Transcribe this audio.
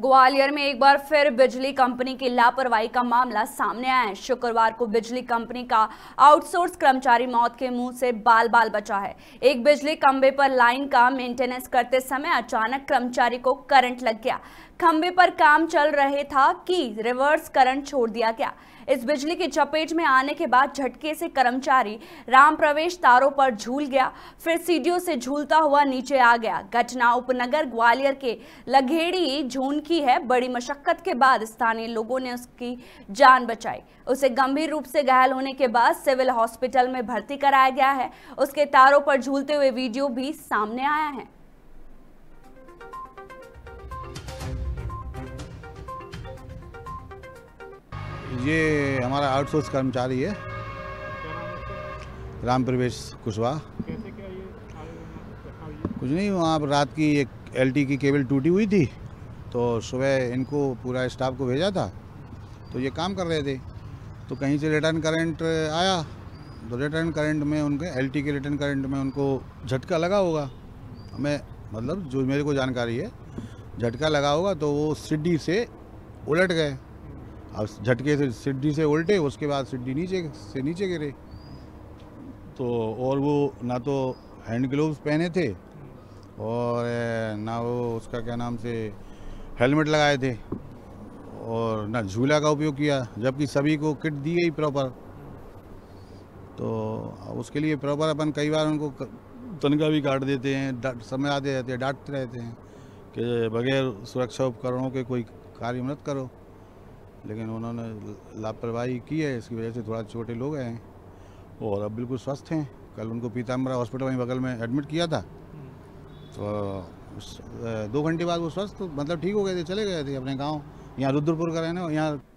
ग्वालियर में एक बार फिर बिजली कंपनी की लापरवाही का मामला सामने आया है शुक्रवार को बिजली कंपनी का आउटसोर्स कर्मचारी मौत के मुंह से बाल बाल बचा है एक बिजली खंबे पर लाइन का मेंटेनेंस करते समय अचानक कर्मचारी को करंट लग गया खंबे पर काम चल रहे था कि रिवर्स करंट छोड़ दिया गया इस बिजली की चपेट में आने के बाद झटके से कर्मचारी राम प्रवेश तारों पर झूल गया फिर सीढ़ियों से झूलता हुआ नीचे आ गया घटना उपनगर ग्वालियर के लघेड़ी झोन की है बड़ी मशक्कत के बाद स्थानीय लोगों ने उसकी जान बचाई उसे गंभीर रूप से घायल होने के बाद सिविल हॉस्पिटल में भर्ती कराया गया है उसके तारों पर झूलते हुए वीडियो भी सामने आया है ये हमारा आउटसोर्स कर्मचारी है राम प्रवेश कुशवाहा कुछ नहीं वहाँ पर रात की एक एलटी की केबल टूटी हुई थी तो सुबह इनको पूरा स्टाफ को भेजा था तो ये काम कर रहे थे तो कहीं से रिटर्न करंट आया तो रिटर्न करंट में उनके एलटी के रिटर्न करंट में उनको झटका लगा होगा मैं मतलब जो मेरे को जानकारी है झटका लगा होगा तो वो सीढ़ी से उलट गए अब झटके से सिड्डी से उल्टे उसके बाद सिड्डी नीचे से नीचे गिरे तो और वो ना तो हैंड ग्लोव्स पहने थे और ना वो उसका क्या नाम से हेलमेट लगाए थे और ना झूला का उपयोग किया जबकि सभी को किट दी गई प्रॉपर तो उसके लिए प्रॉपर अपन कई बार उनको तनखा भी काट देते हैं समझाते रहते हैं डांटते रहते हैं कि बगैर सुरक्षा उपकरणों के कोई कार्य मत करो लेकिन उन्होंने लापरवाही की है इसकी वजह से थोड़ा छोटे लोग हैं और अब बिल्कुल स्वस्थ हैं कल उनको पीताम्बरा हॉस्पिटल वहीं बगल में एडमिट किया था तो दो घंटे बाद वो स्वस्थ मतलब ठीक हो गए थे चले गए थे अपने गांव यहाँ रुद्रपुर का रहने यहाँ